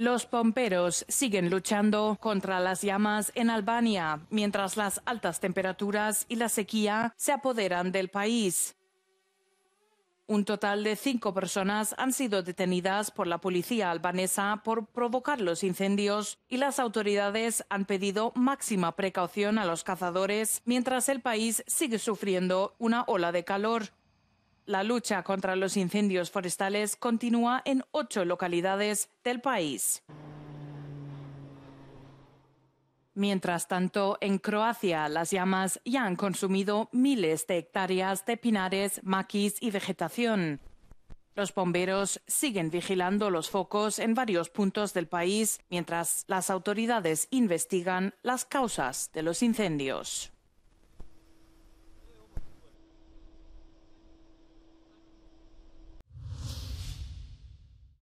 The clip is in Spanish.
Los pomperos siguen luchando contra las llamas en Albania, mientras las altas temperaturas y la sequía se apoderan del país. Un total de cinco personas han sido detenidas por la policía albanesa por provocar los incendios y las autoridades han pedido máxima precaución a los cazadores mientras el país sigue sufriendo una ola de calor. La lucha contra los incendios forestales continúa en ocho localidades del país. Mientras tanto, en Croacia las llamas ya han consumido miles de hectáreas de pinares, maquis y vegetación. Los bomberos siguen vigilando los focos en varios puntos del país mientras las autoridades investigan las causas de los incendios.